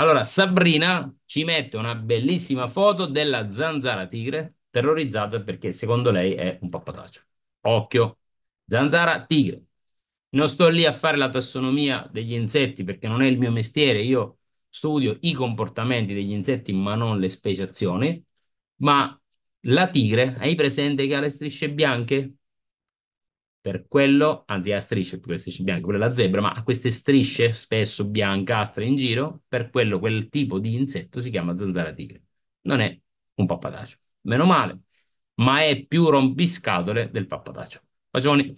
Allora, Sabrina ci mette una bellissima foto della zanzara tigre terrorizzata perché secondo lei è un pappataccio. Occhio, zanzara tigre. Non sto lì a fare la tassonomia degli insetti perché non è il mio mestiere, io studio i comportamenti degli insetti ma non le speciazioni, ma la tigre, hai presente che ha le strisce bianche? per quello, anzi a strisce, più le strisce bianche, quella è zebra, ma a queste strisce spesso biancastre in giro, per quello quel tipo di insetto si chiama zanzara tigre. Non è un pappataccio, meno male, ma è più rompiscatole del pappataccio. Bacioni!